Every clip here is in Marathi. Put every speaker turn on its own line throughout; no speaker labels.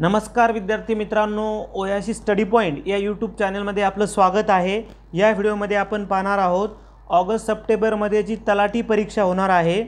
नमस्कार विद्यार्थी मित्रांनो ओयाशी स्टडी पॉईंट या यूट्यूब चॅनलमध्ये आपलं स्वागत आहे या व्हिडिओमध्ये आपण पाहणार आहोत ऑगस्ट सप्टेंबरमध्ये जी तलाठी परीक्षा होणार आहे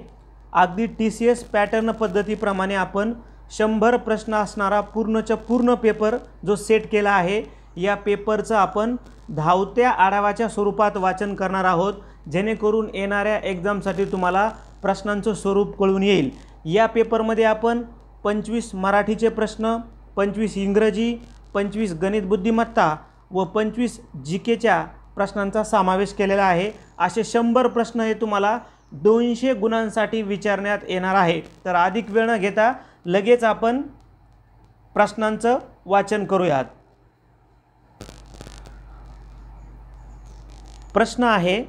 अगदी टी सी एस पॅटर्न पद्धतीप्रमाणे आपण शंभर प्रश्न असणारा पूर्णच्या पूर्ण पेपर जो सेट केला आहे या पेपरचं आपण धावत्या आढावाच्या स्वरूपात वाचन करणार आहोत जेणेकरून येणाऱ्या एक्झामसाठी तुम्हाला प्रश्नांचं स्वरूप कळून येईल या पेपरमध्ये आपण पंचवीस मराठीचे प्रश्न पंचवीस इंग्रजी पंचवीस गणित बुद्धिमत्ता व पंचवीस जी केच्या प्रश्नांचा समावेश केलेला आहे असे शंभर प्रश्न हे तुम्हाला दोनशे गुणांसाठी विचारण्यात येणार आहे तर अधिक वेळ न घेता लगेच आपण प्रश्नांचं वाचन करूयात प्रश्न आहे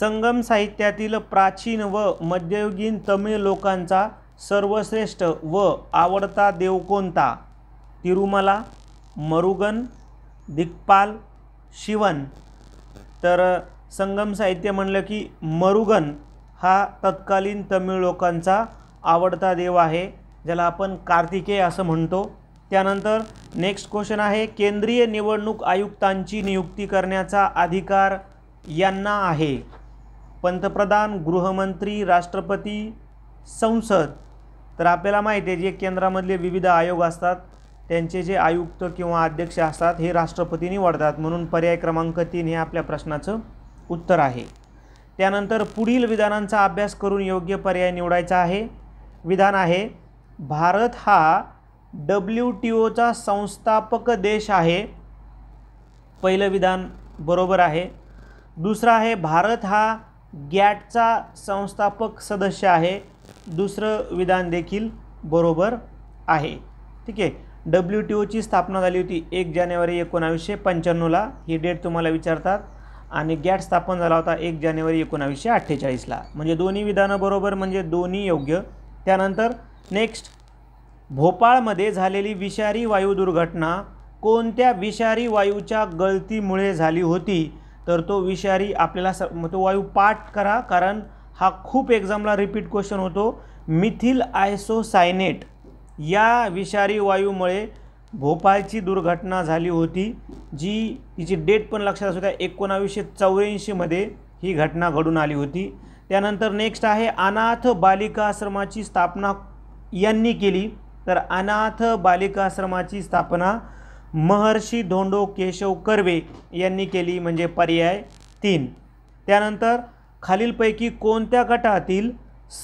संगम साहित्यातील प्राचीन व मध्ययुगीन तमिळ लोकांचा सर्वश्रेष्ठ व आवडता देव कोणता तिरुमला मरुगन दिग्पाल शिवन तर संगम साहित्य म्हणलं की मरुगन हा तत्कालीन तमिळ लोकांचा आवडता देव आहे ज्याला आपण कार्तिकेय असं म्हणतो त्यानंतर नेक्स्ट क्वेश्चन आहे केंद्रीय निवडणूक आयुक्तांची नियुक्ती करण्याचा अधिकार यांना आहे पंतप्रधान गृहमंत्री राष्ट्रपती संसद तर आपल्याला माहिती आहे जे केंद्रामधले विविध आयोग असतात त्यांचे जे आयुक्त किंवा अध्यक्ष असतात हे राष्ट्रपती निवडतात म्हणून पर्याय क्रमांक तीन हे आपल्या प्रश्नाचं उत्तर आहे त्यानंतर पुढील विधानांचा अभ्यास करून योग्य पर्याय निवडायचा आहे विधान आहे भारत हा डब्ल्यू टी ओचा संस्थापक देश आहे पहिलं विधान बरोबर आहे दुसरं आहे भारत हा गॅटचा संस्थापक सदस्य आहे दुसरं विधान देखील बरोबर आहे ठीक आहे डब्ल्यू टी ओची स्थापना झाली होती एक जानेवारी एकोणावीसशे पंच्याण्णवला ही डेट तुम्हाला विचारतात आणि गॅट स्थापन झाला होता एक जानेवारी एकोणावीसशे अठ्ठेचाळीसला म्हणजे दोन्ही विधानं बरोबर म्हणजे दोन्ही योग्य त्यानंतर नेक्स्ट भोपाळमध्ये झालेली विषारी वायू दुर्घटना कोणत्या विषारी वायूच्या गळतीमुळे झाली होती तर तो विषारी आपल्याला स तो वायू पाठ करा कारण हा खूप एक्झामला रिपीट क्वेश्चन होतो मिथिल आयसोसायनेट या विषारी वायूमुळे भोपाळची दुर्घटना झाली होती जी तिची डेट पण लक्षात असू द्या एकोणावीसशे चौऱ्याऐंशीमध्ये ही घटना घडून आली होती त्यानंतर नेक्स्ट आहे अनाथ बालिका आश्रमाची स्थापना यांनी केली तर अनाथ बालिका आश्रमाची स्थापना महर्षी धोंडो केशव कर्वे यांनी केली म्हणजे पर्याय तीन त्यानंतर खालीलपैकी कोणत्या गटातील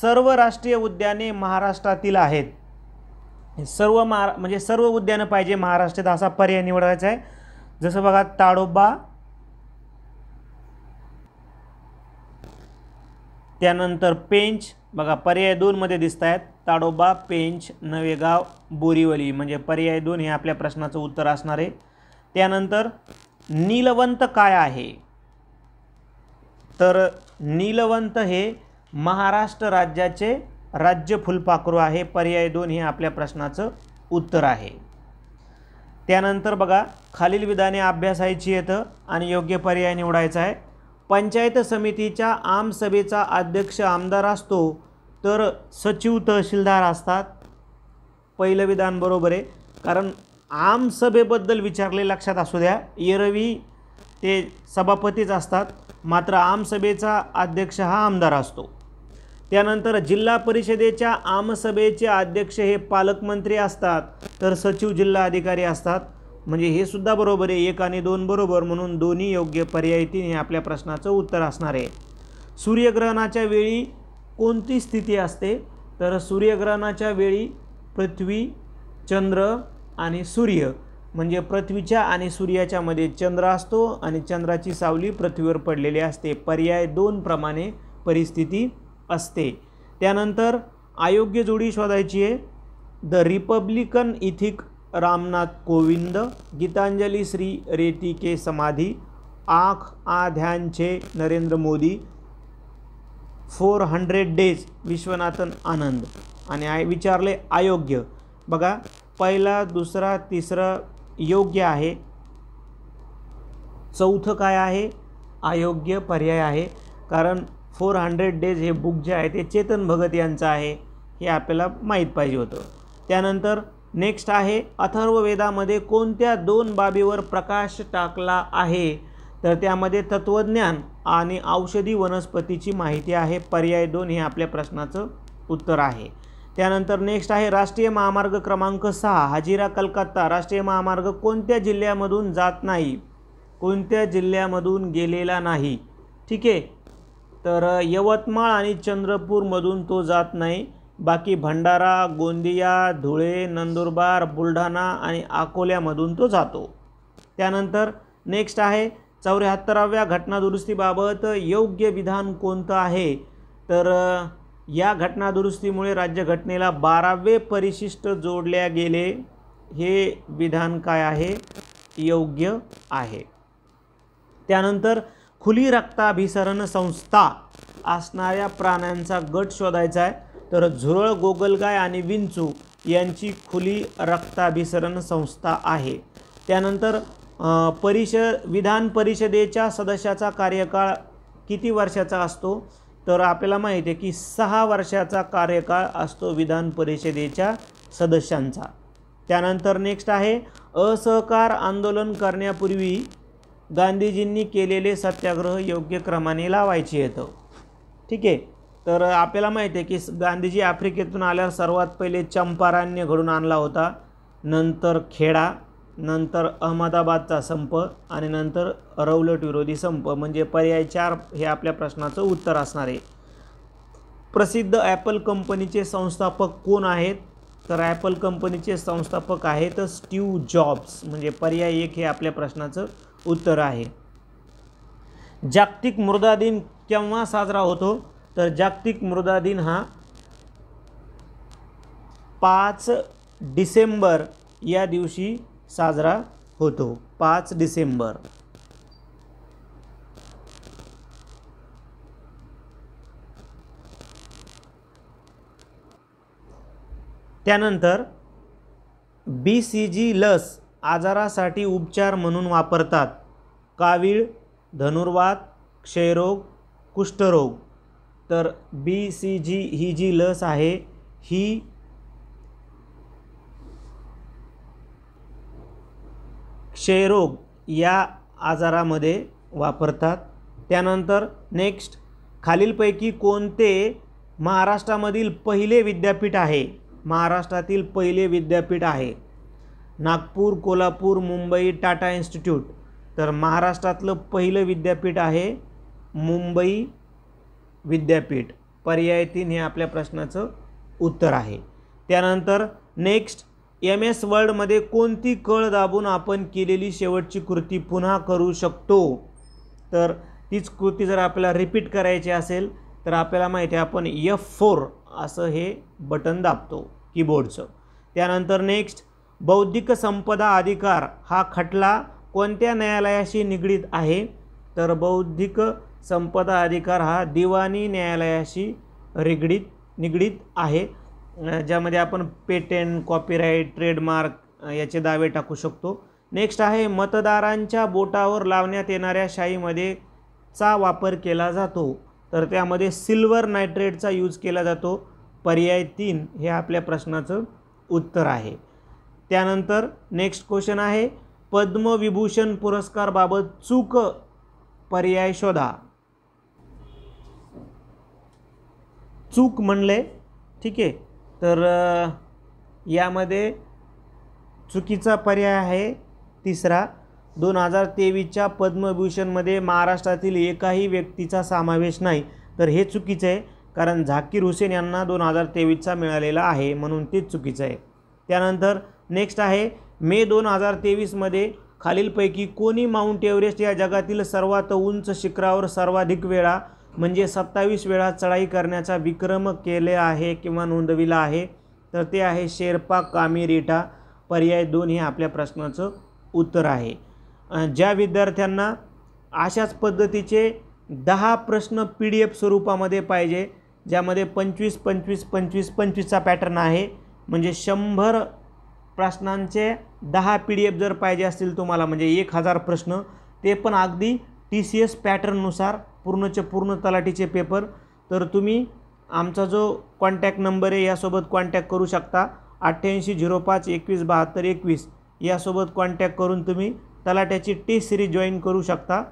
सर्व राष्ट्रीय उद्याने महाराष्ट्रातील आहेत सर्व महारा म्हणजे सर्व उद्यानं पाहिजे महाराष्ट्रात असा पर्याय निवडायचा आहे जसं बघा ताडोबा त्यानंतर पेंच बघा पर्याय दोनमध्ये दिसत आहेत ताडोबा पेंच नवेगाव बोरीवली म्हणजे पर्याय दोन हे आपल्या प्रश्नाचं उत्तर असणार आहे त्यानंतर नीलवंत काय आहे तर नीलवंत हे महाराष्ट्र राज्याचे राज्य फुलपाखरू आहे पर्याय दोन हे आपल्या प्रश्नाचं उत्तर आहे त्यानंतर बघा खालील विधाने अभ्यासायची येतं आणि योग्य पर्याय निवडायचा आहे पंचायत समितीच्या आमसभेचा अध्यक्ष आमदार असतो तर सचिव तहसीलदार असतात पहिलं विधान बरोबर आहे कारण आमसभेबद्दल विचारले लक्षात असू द्या येरवी ते सभापतीच असतात मात्र आमसभेचा अध्यक्ष हा आमदार असतो त्यानंतर जिल्हा परिषदेच्या आमसभेचे अध्यक्ष हे पालकमंत्री असतात तर सचिव जिल्हा अधिकारी असतात म्हणजे हे सुद्धा बरोबर आहे एक आणि दोन बरोबर म्हणून दोन्ही योग्य हे आपल्या प्रश्नाचं उत्तर असणार आहे सूर्यग्रहणाच्या वेळी कोणती स्थिती असते तर सूर्यग्रहणाच्या वेळी पृथ्वी चंद्र आणि सूर्य म्हणजे पृथ्वीच्या आणि सूर्याच्यामध्ये चंद्र असतो आणि चंद्राची सावली पृथ्वीवर पडलेली असते पर्याय दोन प्रमाणे परिस्थिती असते त्यानंतर अयोग्य जोडी शोधायची आहे the Republican ethic Ramnath Kovind Gitanjali Shri रेती के समाधी आख आ चे Narendra Modi four hundred days Viswanathan Anand आणि आय विचारले अयोग्य बघा पहिला दुसरा तिसरा योग्य आहे चौथं काय आहे अयोग्य पर्याय आहे कारण फोर हंड्रेड डेज हे बुक जे आहे ते चेतन भगत यांचं आहे हे आपल्याला माहीत पाहिजे होतं त्यानंतर नेक्स्ट आहे अथर्ववेदामध्ये कोणत्या दोन बाबीवर प्रकाश टाकला आहे तर त्यामध्ये तत्त्वज्ञान आणि औषधी वनस्पतीची माहिती आहे पर्याय दोन हे आपल्या प्रश्नाचं उत्तर आहे त्यानंतर नेक्स्ट आहे राष्ट्रीय महामार्ग क्रमांक सहा हजिरा कलकत्ता राष्ट्रीय महामार्ग कोणत्या जिल्ह्यामधून जात नाही कोणत्या जिल्ह्यामधून गेलेला नाही ठीक आहे तर यवतमाळ आणि चंद्रपूरमधून तो जात नाही बाकी भंडारा गोंदिया धुळे नंदुरबार बुलढाणा आणि अकोल्यामधून तो जातो त्यानंतर नेक्स्ट आहे चौऱ्याहत्तराव्या घटनादुरुस्तीबाबत योग्य विधान कोणतं आहे तर या घटनादुरुस्तीमुळे राज्यघटनेला बारावे परिशिष्ट जोडल्या गेले हे विधान काय आहे योग्य आहे त्यानंतर खुली रक्ताभिसरण संस्था असणाऱ्या प्राण्यांचा गट शोधायचा आहे तर झुरळ गोगलगाय आणि विंचू यांची खुली रक्ताभिसरण संस्था आहे त्यानंतर परिषद विधान परिषदेच्या सदस्याचा कार्यकाळ किती वर्षाचा असतो तर आपल्याला माहिती आहे की सहा वर्षाचा कार्यकाळ असतो विधान परिषदेच्या सदस्यांचा त्यानंतर नेक्स्ट आहे असहकार आंदोलन करण्यापूर्वी गांधीजींनी केलेले सत्याग्रह योग्य क्रमाने लावायचे येतं ठीक आहे तर आपल्याला माहिती आहे की गांधीजी आफ्रिकेतून आल्यावर सर्वात पहिले चंपारण्य घडून आणला होता नंतर खेडा नंतर अहमदाबादचा संप आणि नंतर रौलट विरोधी संप म्हणजे पर्याय चार हे आपल्या प्रश्नाचं उत्तर असणार आहे प्रसिद्ध ॲपल कंपनीचे संस्थापक कोण आहेत तर ॲपल कंपनीचे संस्थापक आहेत स्टीव जॉब्स म्हणजे पर्याय एक हे आपल्या प्रश्नाचं उत्तर आहे जागतिक मृदा दिन केव्हा साजरा होतो तर जागतिक मृदा दिन हा पाच डिसेंबर या दिवशी साजरा होतो पाच डिसेंबर त्यानंतर बी सी जी लस आजारासाठी उपचार म्हणून वापरतात कावीळ धनुर्वात क्षयरोग कुष्ठरोग तर बी सी जी ही जी लस आहे ही क्षयरोग या आजारामध्ये वापरतात त्यानंतर नेक्स्ट खालीलपैकी कोणते महाराष्ट्रामधील पहिले विद्यापीठ आहे महाराष्ट्रातील पहिले विद्यापीठ आहे नागपूर कोल्हापूर मुंबई टाटा इन्स्टिट्यूट तर महाराष्ट्रातलं पहिलं विद्यापीठ आहे मुंबई विद्यापीठ पर्याय तीन हे आपल्या प्रश्नाचं उत्तर आहे त्यानंतर नेक्स्ट एम एस वर्ल्डमध्ये कोणती कळ दाबून आपण केलेली शेवटची कृती पुन्हा करू शकतो तर तीच कृती जर आपल्याला रिपीट करायची असेल तर आपल्याला माहिती आहे आपण यफ फोर असं हे बटन दाबतो कीबोर्डचं त्यानंतर नेक्स्ट बौद्धिक संपदा अधिकार हा खटला कोणत्या न्यायालयाशी निगडीत आहे तर बौद्धिक संपदा अधिकार हा दिवाणी न्यायालयाशी रिगडीत निगडीत आहे ज्यामध्ये आपण पेटेंट कॉपीराईट ट्रेडमार्क याचे दावे टाकू शकतो नेक्स्ट आहे मतदारांच्या बोटावर लावण्यात येणाऱ्या शाईमध्ये चा वापर केला जातो तर त्यामध्ये सिल्वर नायट्रेटचा यूज केला जातो पर्याय तीन हे आपल्या प्रश्नाचं उत्तर आहे त्यानंतर नेक्स्ट क्वेश्चन आहे पद्मविभूषण पुरस्कारबाबत चूक पर्याय शोधा चूक म्हणले ठीक आहे तर यामध्ये चुकीचा पर्याय आहे तिसरा दोन हजार तेवीसच्या पद्मभूषणमध्ये महाराष्ट्रातील एकाही व्यक्तीचा समावेश नाही तर हे चुकीचं आहे कारण झाकीर हुसेन यांना दोन हजार तेवीसचा मिळालेला आहे म्हणून ते चुकीचं आहे त्यानंतर नेक्स्ट आहे मे दोन हजार तेवीसमध्ये खालीलपैकी कोणी माउंट एव्हरेस्ट या जगातील सर्वात उंच शिखरावर सर्वाधिक वेळा म्हणजे सत्तावीस वेळा चढाई करण्याचा विक्रम केले आहे किंवा नोंदविला आहे तर ते आहे शेर्पा कामिरेटा पर्याय दोन हे आपल्या प्रश्नाचं उत्तर आहे ज्या विद्यार्थ्यांना अशाच पद्धतीचे दहा प्रश्न पी डी एफ स्वरूपामध्ये पाहिजे ज्यामध्ये पंचवीस पंचवीस पंचवीस पंचवीसचा पॅटर्न आहे म्हणजे शंभर प्रश्नांचे दहा पी डी एफ जर पाहिजे असतील तुम्हाला म्हणजे एक हजार प्रश्न ते पण अगदी टी सी एस पॅटर्ननुसार पूर्णचे पूर्ण तलाठीचे पेपर तर तुम्ही आमचा जो कॉन्टॅक्ट नंबर आहे यासोबत कॉन्टॅक्ट करू शकता अठ्ठ्याऐंशी झिरो पाच एकवीस बहात्तर एकवीस यासोबत कॉन्टॅक्ट करून तुम्ही तलाट्याची टी सिरीज जॉईन करू शकता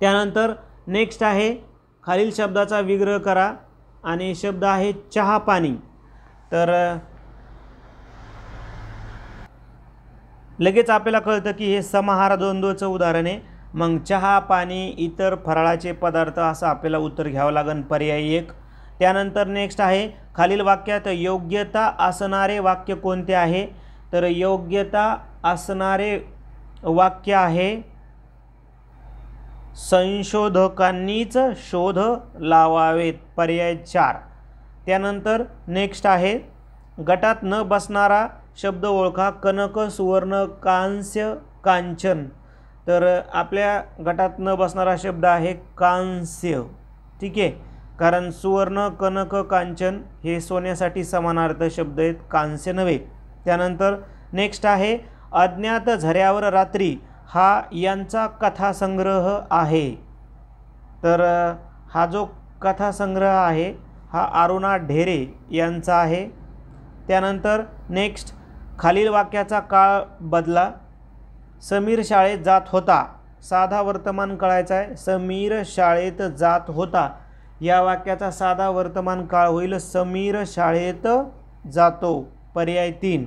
त्यानंतर नेक्स्ट आहे खालील शब्दाचा विग्रह करा आणि शब्द आहे चहा पाणी तर लगेच आपल्याला कळतं की हे समाहार द्वंद्वचं उदाहरण आहे मग चहा पाणी इतर फराळाचे पदार्थ असं आपल्याला उत्तर घ्यावं लागेल पर्याय एक त्यानंतर नेक्स्ट आहे खालील वाक्यात योग्यता असणारे वाक्य कोणते आहे तर योग्यता असणारे वाक्य आहे संशोधकांनीच शोध लावावेत पर्याय चार त्यानंतर नेक्स्ट आहे गटात न बसणारा शब्द ओळखा कनक सुवर्ण कांस्य कांचन तर आपल्या गटात न बसणारा शब्द आहे कांस्य ठीक आहे कारण सुवर्ण कनक कांचन हे सोन्यासाठी समानार्थ शब्द आहेत कांस्य नव्हे त्यानंतर नेक्स्ट आहे अज्ञात झऱ्यावर रात्री हा यांचा कथासंग्रह आहे तर हा जो कथासंग्रह आहे हा अरुणा ढेरे यांचा आहे त्यानंतर नेक्स्ट खालील वाक्याचा काळ बदला समीर शाळेत जात होता साधा वर्तमान कळायचा आहे समीर शाळेत जात होता या वाक्याचा साधा वर्तमान काळ होईल समीर शाळेत जातो पर्याय तीन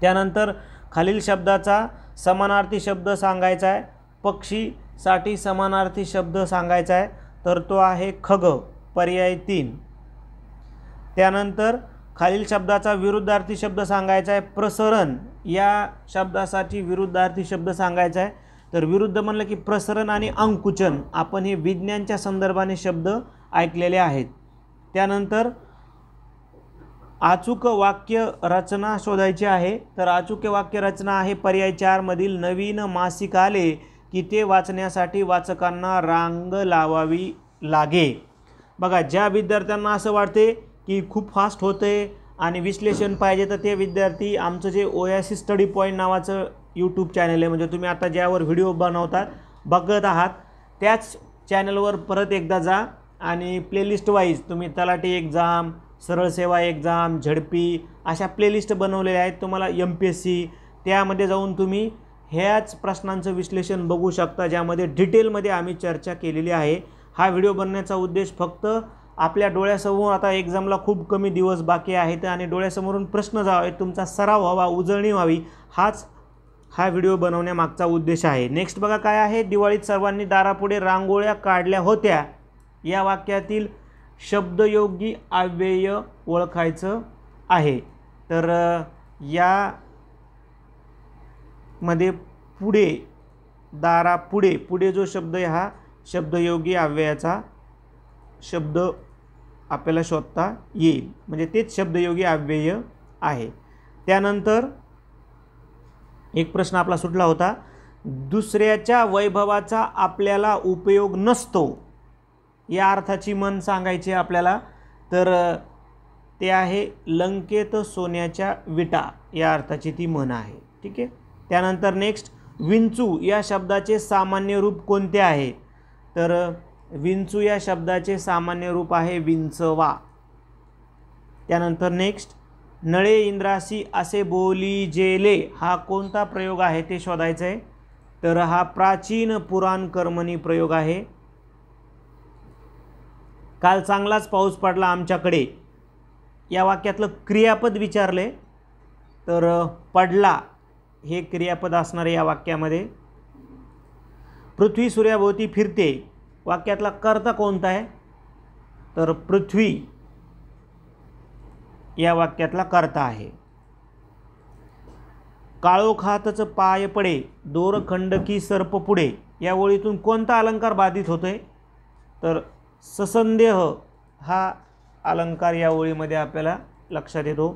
त्यानंतर खालील शब्दाचा समानार्थी शब्द सांगायचा आहे पक्षीसाठी समानार्थी शब्द सांगायचा आहे तर तो आहे खग पर्याय तीन त्यानंतर खालील शब्दाचा विरुद्धार्थी शब्द सांगायचा आहे प्रसरण या शब्दासाठी विरुद्धार्थी शब्द सांगायचा आहे तर विरुद्ध म्हणलं की प्रसरण आणि अंकुचन आपण हे विज्ञानच्या संदर्भाने शब्द ऐकलेले आहेत त्यानंतर अचूक वाक्य रचना शोधायची आहे तर अचूक वाक्य रचना आहे पर्याय चारमधील नवीन मासिक आले की ते वाचण्यासाठी वाचकांना रांग लावावी लागे बघा ज्या विद्यार्थ्यांना असं वाटते की खूप फास्ट होते आणि विश्लेषण पाहिजे तर ते विद्यार्थी आमचं जे O S C study point नावाचं यूट्यूब चॅनल आहे म्हणजे तुम्ही आता ज्यावर व्हिडिओ बनवतात बघत आहात त्याच चॅनलवर परत एकदा जा आणि प्लेलिस्ट वाईज तुम्ही तलाठी एक्झाम सरळ सेवा एक्झाम झडपी अशा प्लेलिस्ट बनवलेल्या आहेत तुम्हाला एम पी एस सी त्यामध्ये जाऊन तुम्ही ह्याच प्रश्नांचं विश्लेषण बघू शकता ज्यामध्ये डिटेलमध्ये आम्ही चर्चा केलेली आहे हा व्हिडिओ बनण्याचा उद्देश फक्त आपल्या डोळ्यासमोर आता एक्झामला खूप कमी दिवस बाकी आहेत आणि डोळ्यासमोरून प्रश्न जावे तुमचा सराव व्हावा उजळणी व्हावी हाच हा व्हिडिओ बनवण्यामागचा उद्देश आहे नेक्स्ट बघा काय आहे दिवाळीत सर्वांनी दारापुढे रांगोळ्या काढल्या होत्या या वाक्यातील शब्दयोगी अव्यय ओळखायचं आहे तर यामध्ये पुढे दारापुढे पुढे जो शब्द आहे हा शब्दयोगी अव्ययाचा शब्द आपल्याला शोधता येईल म्हणजे तेच शब्दयोगी अव्यय आहे त्यानंतर एक प्रश्न आपला सुटला होता दुसऱ्याच्या वैभवाचा आपल्याला उपयोग नसतो या अर्थाची मन सांगायची आपल्याला तर ते आहे लंकेत सोन्याच्या विटा या अर्थाची ती म्हण आहे ठीक आहे त्यानंतर नेक्स्ट विंचू या शब्दाचे सामान्य रूप कोणते आहे तर विंचू या शब्दाचे सामान्य रूप आहे विंचवा त्यानंतर नेक्स्ट नळे इंद्रासी असे बोली जेले हा कोणता प्रयोग आहे ते शोधायचं आहे तर हा प्राचीन पुराण कर्मणी प्रयोग आहे काल चांगलाच पाऊस पडला आमच्याकडे या वाक्यातलं क्रियापद विचारले तर पडला हे क्रियापद असणारे या वाक्यामध्ये पृथ्वी सूर्याभोवती फिरते वाक्यातला कर्ता कोणता आहे तर पृथ्वी या वाक्यातला कर्ता आहे काळोखातच पाय पडे दोरखंडकी सर्प पुढे या ओळीतून कोणता अलंकार बाधित होतोय तर ससंदेह हा अलंकार या ओळीमध्ये आपल्याला लक्षात येतो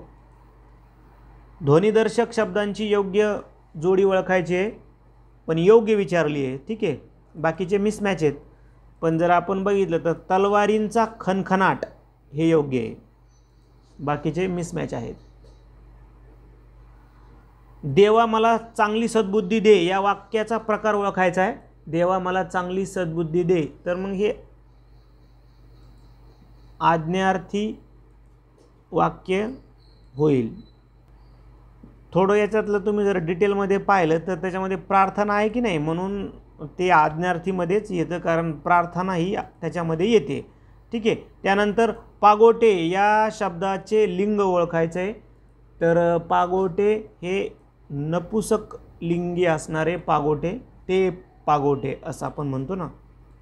ध्वनिदर्शक शब्दांची योग्य जोडी ओळखायची आहे पण योग्य विचारली आहे ठीक आहे बाकीचे मिसमॅच आहेत पण जर आपण बघितलं तर तलवारींचा खनखनाट हे योग्य आहे बाकीचे मिसमॅच आहेत देवा मला चांगली सद्बुद्धी दे या वाक्याचा प्रकार ओळखायचा आहे देवा मला चांगली सद्बुद्धी दे तर मग हे आज्ञार्थी वाक्य होईल थोडं याच्यातलं तुम्ही जर डिटेलमध्ये पाहिलं तर त्याच्यामध्ये प्रार्थना आहे की नाही म्हणून ते आज्ञार्थीमध्येच येतं कारण प्रार्थना ही त्याच्यामध्ये येते ठीक आहे त्यानंतर पागोटे या शब्दाचे लिंग ओळखायचं आहे तर पागोटे हे नपुसक लिंगी असणारे पागोटे ते पागोटे असं आपण म्हणतो ना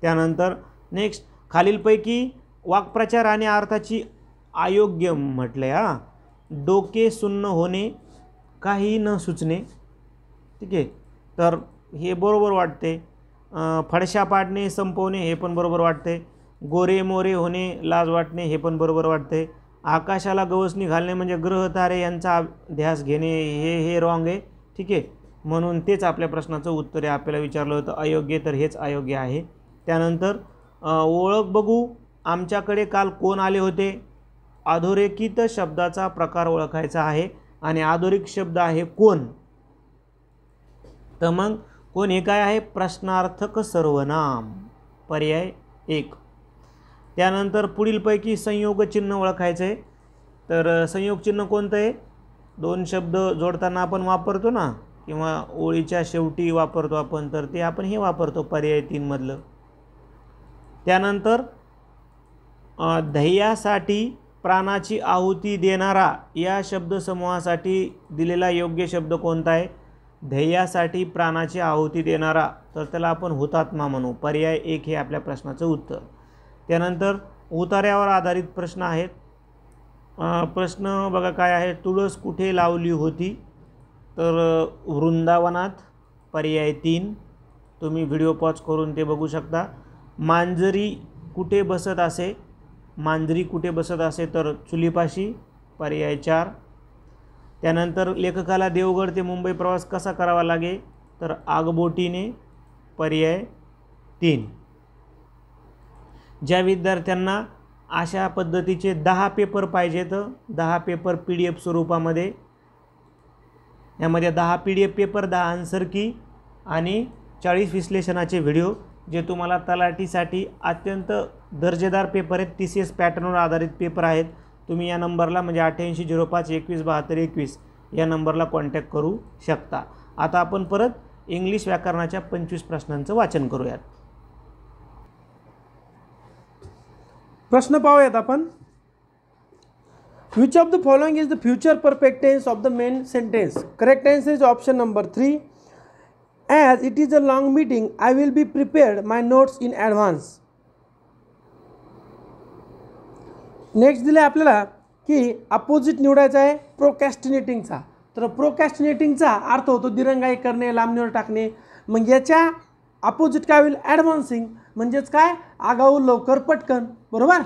त्यानंतर नेक्स्ट खालीलपैकी वाक्प्रचार आणि अर्थाची अयोग्य म्हटलं हा डोके सुन्न होणे काही न सुचणे ठीक आहे तर हे बरोबर वाटते फडशा पाडणे संपवणे हे पण बरोबर वाटते गोरे मोरे होणे लाज वाटणे हे पण बरोबर वाटते आकाशाला गवसणी घालणे म्हणजे ग्रह तारे यांचा ध्यास घेणे हे हे रॉंग आहे ठीक आहे म्हणून तेच आपल्या प्रश्नाचं उत्तर आहे आपल्याला विचारलं होतं अयोग्य तर हेच अयोग्य आहे त्यानंतर ओळख बघू आमच्याकडे काल कोण आले होते अधोरेखित शब्दाचा प्रकार ओळखायचा आहे आणि आधोरिक शब्द आहे कोण तर मग कोण हे काय आहे प्रश्नार्थक सर्वनाम पर्याय एक त्यानंतर पुढीलपैकी संयोग चिन्ह ओळखायचं आहे तर संयोग चिन्ह कोणतं आहे दोन शब्द जोडताना आपण वापरतो ना किंवा ओळीच्या शेवटी वापरतो आपण तर ते आपण हे वापरतो पर्याय तीनमधलं त्यानंतर ध्येयासाठी प्राणाची आहुती देणारा या शब्दसमूहासाठी दिलेला योग्य शब्द कोणता आहे ध्येयासाठी प्राणाची आहुती देणारा तर त्याला आपण हुतात्मा म्हणू पर्याय एक हे आपल्या प्रश्नाचं उत्तर त्यानंतर उतार्यावर आधारित प्रश्न आहेत प्रश्न बघा काय आहे तुळस कुठे लावली होती तर वृंदावनात पर्याय तीन तुम्ही व्हिडिओ पॉज करून ते बघू शकता मांजरी कुठे बसत असे मांजरी कुठे बसत असे तर चुलीपाशी पर्याय चार त्यानंतर लेखकाला देवगड ते मुंबई प्रवास कसा करावा लागेल तर आगबोटीने पर्याय तीन ज्या विद्यार्थ्यांना अशा पद्धतीचे दहा पेपर पाहिजेत दहा पेपर पी डी एफ स्वरूपामध्ये यामध्ये दहा पी डी एफ पेपर दहा आन्सर की आणि चाळीस विश्लेषणाचे व्हिडिओ जे तुम्हाला तलाठीसाठी अत्यंत दर्जेदार पेपर आहेत टी सी एस पॅटर्नवर आधारित पेपर आहेत तुम्ही या नंबरला म्हणजे अठ्ठ्याऐंशी झिरो पाच एकवीस बहात्तर एकवीस या नंबरला कॉन्टॅक्ट करू शकता आता आपण परत इंग्लिश व्याकरणाच्या पंचवीस प्रश्नांचं वाचन करूयात प्रश्न
पाहूयात आपण which of the following is the future perfect tense of the main sentence correct tense is option number three as it is a long meeting I will be prepared my notes in advance next दिले आपल्याला की अपोजिट निवडायचा आहे प्रोकॅस्टिनेटिंगचा तर प्रोकॅस्टिनेटिंगचा अर्थ होतो दिरंगाई करणे लांबणीवर टाकणे मग याच्या अपोजिट काय होईल ॲडव्हान्सिंग म्हणजेच काय आगाऊ लवकर पटकन बरोबर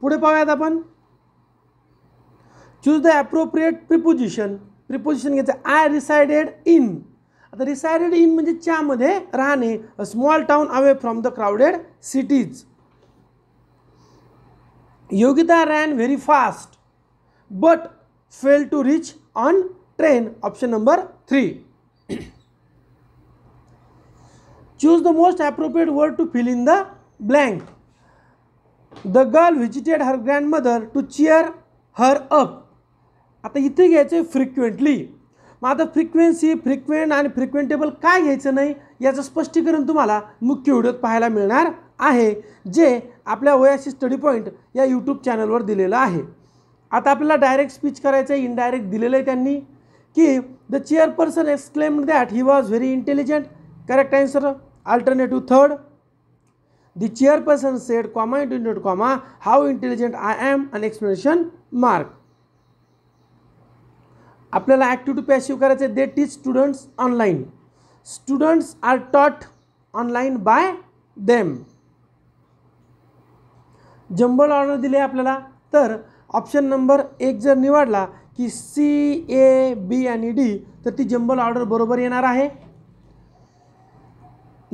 पुढे पाहूयात आपण choose the appropriate preposition preposition घ्यायचं आय रिसायडेड इन आता रिसायडेड इन म्हणजे च्यामध्ये राहणे a small town away from the crowded cities Yogita ran very fast but fail to reach on train option number three choose the most appropriate word to fill in the blank the girl visited her grandmother to cheer her up आता इथे घ्यायचं आहे फ्रिक्वेंटली मग आता फ्रिक्वेन्सी फ्रिक्वेंट आणि फ्रिक्वेंटेबल काय घ्यायचं नाही याचं स्पष्टीकरण तुम्हाला मुख्य व्हिडिओत पाहायला मिळणार आहे जे आपल्या वयाशी स्टडी पॉईंट या यूट्यूब चॅनलवर दिलेलं आहे आता आपल्याला डायरेक्ट स्पीच करायचं आहे इनडायरेक्ट दिलेलं आहे त्यांनी की the chairperson exclaim that he was very intelligent correct answer alternative third the chairperson said comma internet comma how intelligent I am an explanation mark आपल्याला ॲक्टिव्ह टू करायचं आहे they teach students online students are taught online by them jumble order दिली आहे आपल्याला तर ऑप्शन नंबर एक जर निवडला की सी ए बी आणि डी तर ती जंबल ऑर्डर बरोबर येणार आहे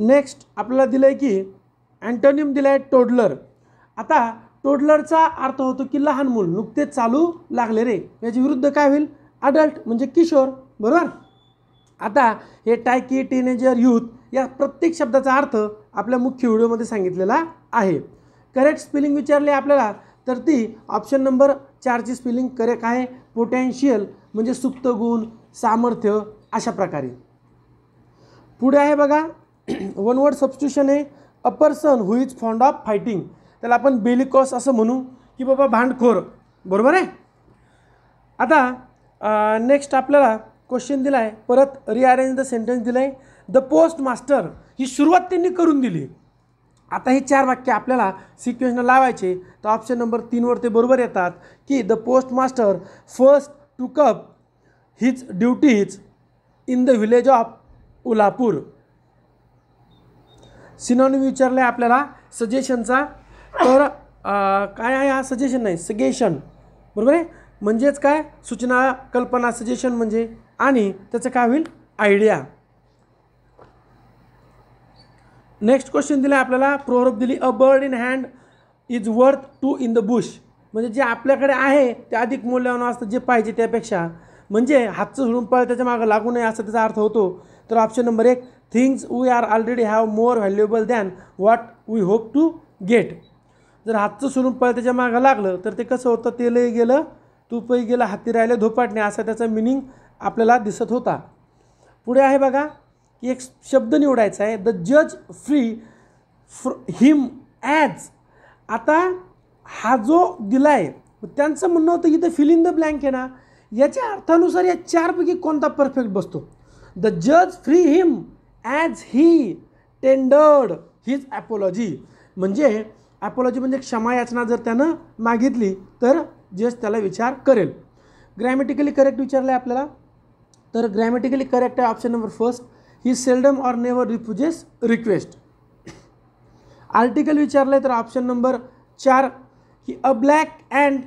नेक्स्ट आपल्याला दिलं आहे की अँटोनियम दिलं आहे टोडलर आता टोडलरचा अर्थ होतो की लहान मूल नुकतेच चालू लागले रे याच्या विरुद्ध काय होईल अडल्ट म्हणजे किशोर बरोबर आता हे टायकी टीनेजर यूथ या प्रत्येक शब्दाचा अर्थ आपल्या मुख्य व्हिडिओमध्ये सांगितलेला आहे करेक्ट स्पेलिंग विचारले आपल्याला तर ती ऑप्शन नंबर चारची स्पेलिंग करेक्ट आहे पोटॅन्शियल म्हणजे सुप्त गुण सामर्थ्य अशा प्रकारे पुढे आहे बघा वन वर्ड सब्स्टिट्यूशन आहे a person who is fond of fighting त्याला आपण बेलिकॉस असं म्हणू की बाबा भांडखोर बरोबर आहे आता नेक्स्ट आपल्याला क्वेश्चन दिला आहे परत रिअरेंज द सेंटेन्स दिला आहे द पोस्ट मास्टर ही सुरुवात त्यांनी करून दिली आता हे चार वाक्य आपल्याला सिक्वेन्सनं लावायचे तर ऑप्शन नंबर तीनवर ते बरोबर येतात की the postmaster first to each his duties in the village of Ulapur synonym विचारलं आहे आपल्याला सजेशनचा तर काय आहे हा सजेशन नाही सजेशन बरोबर आहे म्हणजेच काय सूचना कल्पना सजेशन म्हणजे आणि त्याचं काय होईल आयडिया नेक्स्ट क्वेश्चन दिला आपल्याला प्रोरोप दिली a bird in hand is worth two in the bush म्हणजे जे आपल्याकडे आहे ते अधिक मूल्यवान असतं जे पाहिजे त्यापेक्षा म्हणजे हातचं सोडून पळ त्याच्या मागं लागू नये असा त्याचा अर्थ होतो तर ऑप्शन नंबर एक things we are already have more valuable than what we hope to get जर हातचं सोडून पळ त्याच्या मागं लागलं तर ते कसं होतं ते लई गेलं तूपही गेलं हाती राहिलं धोपाटणे असा त्याचा मिनिंग आपल्याला दिसत होता पुढे आहे बघा की एक शब्द निवडायचा आहे द जज फ्री फ्र हिम ॲज आता हा जो दिला आहे त्यांचं म्हणणं होतं की द फिलिंग द ब्लँक आहे ना याच्या अर्थानुसार या चारपैकी कोणता परफेक्ट बसतो द जज free him as he tendered his apology म्हणजे ॲपोलॉजी म्हणजे याचना जर त्यानं मागितली तर जज त्याला विचार करेल ग्रॅमॅटिकली करेक्ट विचारलं आहे आपल्याला तर ग्रॅमॅटिकली करेक्ट आहे option number first he seldom or never refuses request article विचारलं आहे तर ऑप्शन नंबर चार की अ ब्लॅक अँड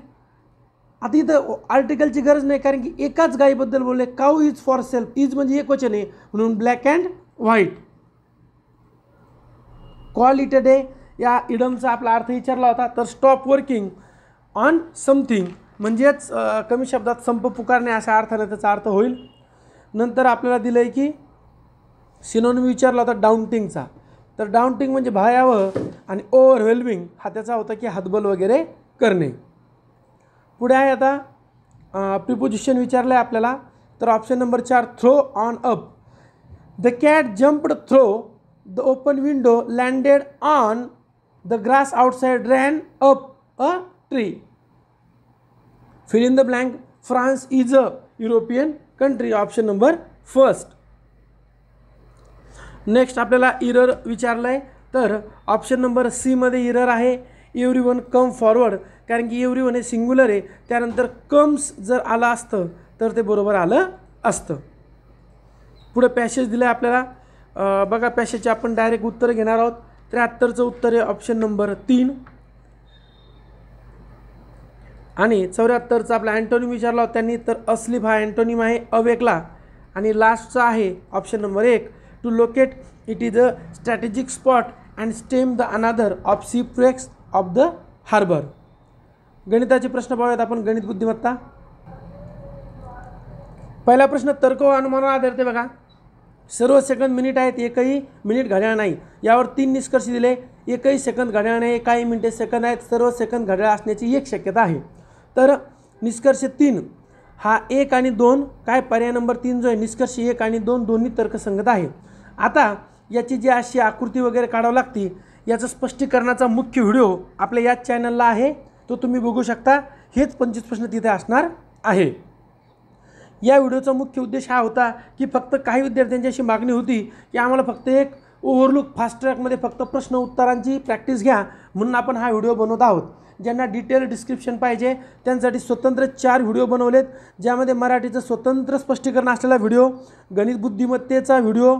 आता इथं आर्टिकलची गरज नाही कारण की एकाच गायीबद्दल बोलले cow is for self is म्हणजे एक वचन आहे म्हणून black and white call it a day या इडमचा आपला अर्थ विचारला होता तर स्टॉप वर्किंग ऑन समथिंग म्हणजेच कमी शब्दात संप पुकारणे अशा अर्थाने त्याचा अर्थ होईल नंतर आपल्याला दिलं आहे की सिनोनिम विचारला होता डाउंटिंगचा तर डाउंटिंग म्हणजे भायावं आणि ओव्हरवेल्मिंग हा त्याचा होता की हातबल वगैरे करणे पुढे आहे आता प्रिपोजिशन विचारलं आहे आपल्याला तर ऑप्शन नंबर चार through on up the cat jumped through the open window landed on the grass outside ran up a tree fill in the blank France is a European country option number first next आपल्याला इरर विचारलं आहे तर ऑप्शन नंबर सीमध्ये इरर आहे एव्हरी वन कम फॉरवर्ड कारण की एव्हरी वन हे सिंग्युलर आहे त्यानंतर कम्स जर आलं असतं तर ते बरोबर आलं असतं पुढे पॅसेज दिलं आहे आपल्याला बघा पॅसेजचे आपण डायरेक्ट उत्तर घेणार आहोत त्र्याहत्तरचं उत्तर आहे ऑप्शन नंबर तीन आणि चौऱ्याहत्तरचं आपला अँटोनिम विचारला होता त्यांनी तर असली हा अँटोनिम आहे अवेकला आणि लास्टचा आहे ऑप्शन नंबर एक to locate it is a strategic spot and stem the another of sea प्रेक्स ऑफ द हार्बर गणिताचे प्रश्न पाहूयात आपण गणित बुद्धिमत्ता पहिला प्रश्न तर्क व अनुमानावर आधारते बघा सर्व सेकंद मिनिट आहेत एकही मिनिट घड्याळ नाही यावर तीन निष्कर्ष दिले एकही सेकंद घड्याळ नाही काही मिनिटे सेकंद आहेत सर्व सेकंद घड्याळ असण्याची एक शक्यता आहे तर निष्कर्ष तीन हा एक आणि दोन काय पर्याय नंबर तीन जो आहे निष्कर्ष एक आणि दोन दोन्ही तर्कसंगत आहे आता याची जी अशी आकृती वगैरे काढावं लागते याचं स्पष्टीकरणाचा मुख्य व्हिडिओ आपल्या याच चॅनलला आहे तो तुम्ही बघू शकता हेच पंचवीस प्रश्न तिथे असणार आहे या व्हिडिओचा मुख्य उद्देश हा होता की फक्त काही विद्यार्थ्यांची अशी मागणी होती की आम्हाला फक्त एक ओव्हरलुक फास्ट ट्रॅकमध्ये फक्त प्रश्न उत्तरांची प्रॅक्टिस घ्या म्हणून आपण हा व्हिडिओ बनवत आहोत ज्यांना डिटेल डिस्क्रिप्शन पाहिजे त्यांच्यासाठी स्वतंत्र चार व्हिडिओ बनवलेत ज्यामध्ये मराठीचं स्वतंत्र स्पष्टीकरण असलेला व्हिडिओ गणित बुद्धिमत्तेचा व्हिडिओ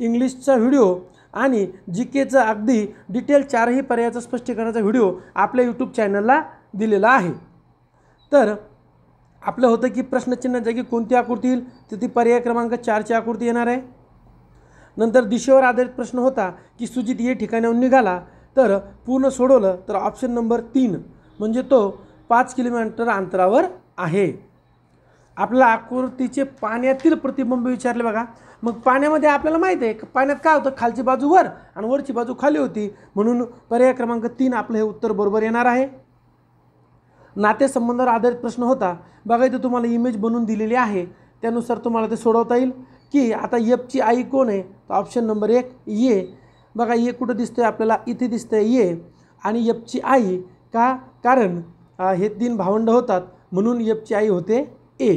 इंग्लिशचा व्हिडिओ आणि जी केचा अगदी डिटेल चारही पर्यायाचा स्पष्टीकरणाचा व्हिडिओ आपल्या यूट्यूब चॅनलला दिलेला आहे तर आपलं होतं की जागी कोणती आकृती येईल तर ती पर्याय क्रमांक चारची आकृती येणार आहे नंतर दिशेवर आधारित प्रश्न होता की सुजित ये ठिकाणाहून निघाला तर पूर्ण सोडवलं तर ऑप्शन नंबर तीन म्हणजे तो पाच किलोमीटर अंतरावर आहे आपल्या आकृतीचे पाण्यातील प्रतिबिंब विचारले बघा मग पाण्यामध्ये आपल्याला माहीत आहे की पाण्यात काय होतं खालची बाजू वर आणि वरची बाजू खाली होती म्हणून पर्याय क्रमांक तीन आपलं हे उत्तर बरोबर येणार आहे नातेसंबंधावर आधारित प्रश्न होता बघा इथे तुम्हाला इमेज बनवून दिलेली आहे त्यानुसार तुम्हाला ते सोडवता येईल की आता यपची आई कोण आहे तर ऑप्शन नंबर एक ये बघा ये कुठं दिसतं आहे आपल्याला इथे दिसतं आहे ये आणि यपची आई का कारण हे तीन भावंड होतात म्हणून यपची आई होते ए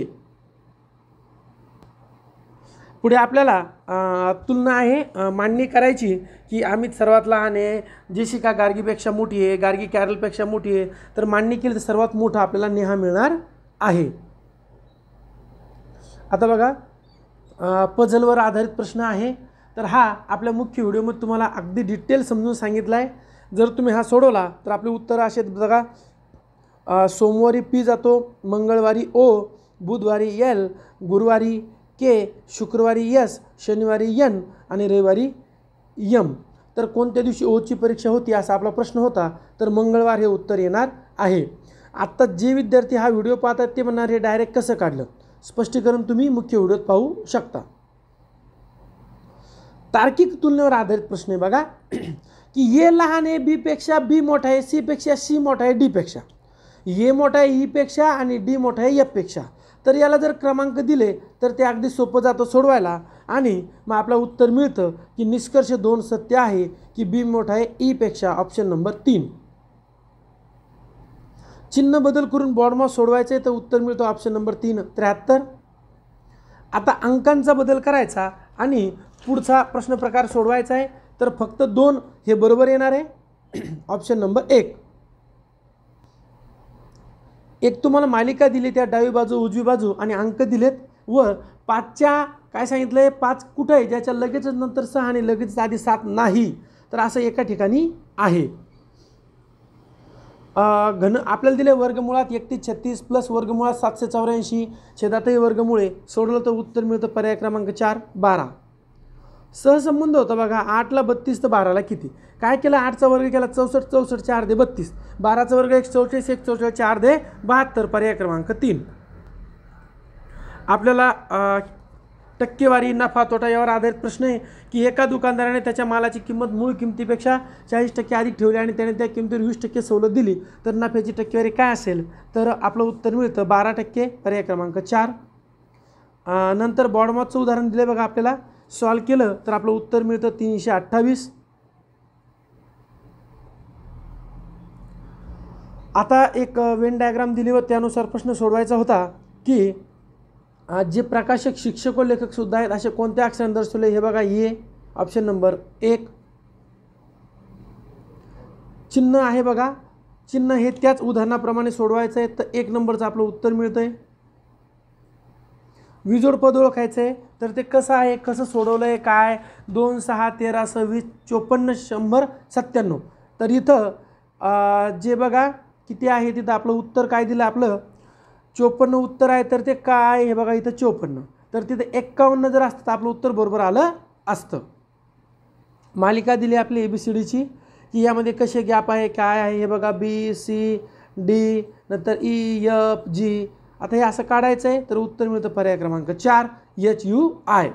पुढे आपल्याला तुलना आहे मान्य करायची की अमित सर्वात लहान आहे जेशिका गार्गीपेक्षा मोठी आहे गार्गी कॅरलपेक्षा मोठी आहे तर मान्य केली तर सर्वात मोठा आपल्याला नेहा मिळणार आहे आता बघा पझलवर आधारित प्रश्न आहे तर हा आपल्या मुख्य व्हिडिओमध्ये तुम्हाला अगदी डिटेल समजून सांगितला आहे जर तुम्ही हा सोडवला तर आपले उत्तर असे बघा सोमवारी पी जातो मंगळवारी ओ बुधवारी एल गुरुवारी के शुक्रवारी यस शनिवारी यन आणि रविवारी यम तर कोणत्या दिवशी ओची परीक्षा होती असा आपला प्रश्न होता तर मंगळवार हे उत्तर येणार आहे आत्ता जे विद्यार्थी हा व्हिडिओ पाहतात ते म्हणणार हे डायरेक्ट कसं काढलं स्पष्टीकरण तुम्ही मुख्य व्हिडिओत पाहू शकता तार्किक तुलनेवर आधारित प्रश्न आहे बघा की ए लहान आहे बीपेक्षा बी मोठा आहे सीपेक्षा सी मोठा आहे डीपेक्षा ये मोठा आहे ईपेक्षा आणि डी मोठा आहे एफपेक्षा तर याला जर क्रमांक दिले तर ते अगदी सोपं जातं सोडवायला आणि मग आपलं उत्तर मिळतं की निष्कर्ष दोन सत्य आहे की बी मोठा आहे ईपेक्षा ऑप्शन नंबर तीन चिन्ह बदल करून बॉडमॉस सोडवायचं आहे तर उत्तर मिळतो ऑप्शन नंबर तीन त्र्याहत्तर आता अंकांचा बदल करायचा आणि पुढचा प्रश्न प्रकार सोडवायचा आहे तर फक्त दोन हे बरोबर येणार आहे ऑप्शन नंबर एक एक तुम्हाला मालिका दिली त्या डावी बाजू उजवी बाजू आणि अंक दिलेत व पाचच्या काय सांगितलं आहे पाच कुठं आहे ज्याच्या लगेचच नंतर सहा आणि लगेच आधी सात नाही तर असं एका ठिकाणी आहे घन आपल्याला दिले वर्गमुळात एकतीस छत्तीस प्लस वर्गमुळात सातशे चौऱ्याऐंशी छेदातही वर्गमुळे सोडलं तर उत्तर मिळतं पर्याय क्रमांक चार बारा सहसंबंध होता बघा आठला बत्तीस तर बाराला किती काय केलं आठचा वर्ग केला चौसष्ट चौसष्ट चार दे बत्तीस बाराचा वर्ग एक चौचाळीस एक चौसष्ट चार दे बहात्तर पर्याय क्रमांक तीन आपल्याला टक्केवारी नफा तोटा यावर आधारित प्रश्न आहे की एका दुकानदाराने त्याच्या मालाची किंमत मूळ किमतीपेक्षा चाळीस टक्के अधिक ठेवली आणि त्याने त्या किमतीवर वीस टक्के सवलत दिली तर नफ्याची टक्केवारी काय असेल तर आपलं उत्तर मिळतं बारा टक्के पर्याय क्रमांक चार नंतर बॉडमॉचं उदाहरण दिलं बघा आपल्याला सॉल्व केलं तर आपलं उत्तर मिळतं तीनशे अठ्ठावीस आता एक वेन डायग्राम दिली व त्यानुसार प्रश्न सोडवायचा होता की जे प्रकाशक शिक्षक व लेखकसुद्धा आहेत असे कोणत्या अक्षरांनी दर्शवले हे बघा ये ऑप्शन नंबर एक चिन्ह आहे बघा चिन्ह हे त्याच उदाहरणाप्रमाणे सोडवायचं आहे तर एक नंबरचं आपलं उत्तर मिळतं आहे विजोडपद ओळखायचं आहे तर ते कसं आहे कसं सोडवलं आहे काय दोन सहा तेरा सव्वीस चोपन्न शंभर सत्त्याण्णव तर इथं जे बघा किती आहे तिथं आपलं उत्तर काय दिलं आपलं चोपन्न उत्तर आहे तर ते काय हे बघा इथं चोपन्न तर तिथं एक्कावन्न जर असतं तर आपलं उत्तर बरोबर आलं असतं मालिका दिली आपली ए बी सी डीची की यामध्ये कसे गॅप आहे काय आहे हे बघा बी सी डी नंतर ई एफ जी आता हे असं काढायचं आहे तर उत्तर मिळतं पर्याय क्रमांक चार एच यू आय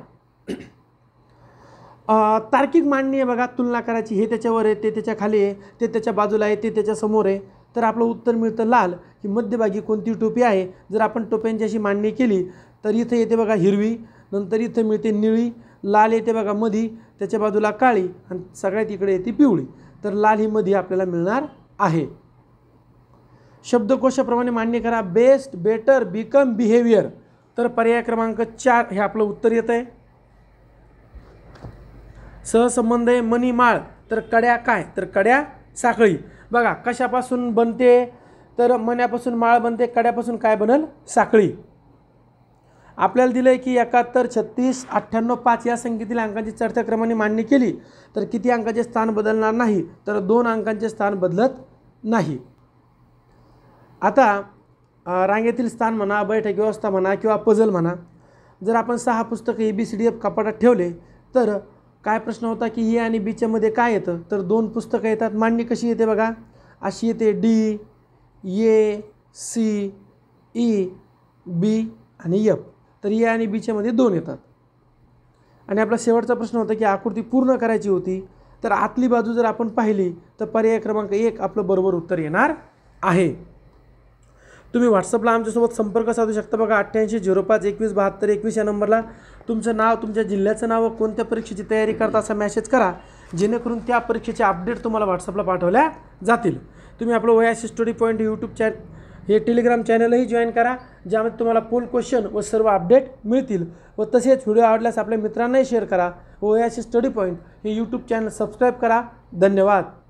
तार्किक मांडणी आहे बघा तुलना करायची हे त्याच्यावर आहे ते त्याच्या खाली आहे ते त्याच्या बाजूला आहे ते त्याच्या समोर आहे तर आपलं उत्तर मिळतं लाल की मध्यभागी कोणती टोपी आहे जर आपण टोप्यांची अशी मांडणी केली तर इथं येते बघा हिरवी नंतर इथं मिळते निळी लाल येते बघा मधी त्याच्या बाजूला काळी आणि सगळ्यात इकडे येते पिवळी तर लाल ही मधी आपल्याला मिळणार आहे शब्दकोशाप्रमाणे मान्य करा बेस्ट बेटर बिकम बिहेवियर तर पर्याय क्रमांक चार हे आपलं उत्तर येत आहे सहसंबंध आहे मनी माळ तर कड्या काय तर कड्या साखळी बघा कशापासून बनते तर मण्यापासून माळ बनते कड्यापासून काय बनल साखळी आपल्याला दिलं आहे की एकाहत्तर छत्तीस अठ्ठ्याण्णव पाच या संख्येतील अंकांची चढत्या क्रमाने मान्य केली तर किती अंकाचे स्थान बदलणार नाही तर दोन अंकांचे स्थान बदलत नाही आता रांगेतील स्थान म्हणा बैठक व्यवस्था म्हणा किंवा पझल म्हणा जर आपण सहा पुस्तकं A B C D F कपाटात ठेवले तर काय प्रश्न होता की ए आणि बीच्या मध्ये काय येतं तर दोन पुस्तकं येतात मांडणी कशी येते बघा अशी येते D A C E B आणि एफ तर ए आणि बीच्या मध्ये दोन येतात आणि आपला शेवटचा प्रश्न होता की आकृती पूर्ण करायची होती तर आतली बाजू जर आपण पाहिली तर पर्याय क्रमांक एक आपलं बरोबर उत्तर येणार आहे तुम्ही व्हॉट्सअपला आमच्यासोबत संपर्क साधू शकता बघा अठ्ठ्याऐंशी झिरो पाच एकवीस बहात्तर एकवीस या नंबरला तुमचं नाव तुमच्या जिल्ह्याचं नाव व कोणत्या परीक्षेची तयारी करता असा मेसेज करा जेणेकरून त्या परीक्षेचे अपडेट तुम्हाला व्हॉट्सअपला पाठवल्या जातील तुम्ही आपलं सी स्टडी पॉईंट यूट्यूब चॅन हे टेलिग्राम चॅनलही जॉईन करा ज्यामध्ये तुम्हाला पोल क्वेश्चन व सर्व अपडेट मिळतील व तसेच व्हिडिओ आवडल्यास आपल्या मित्रांनाही शेअर करा व सी स्टडी पॉईंट हे यूट्यूब चॅनल सबस्क्राईब करा धन्यवाद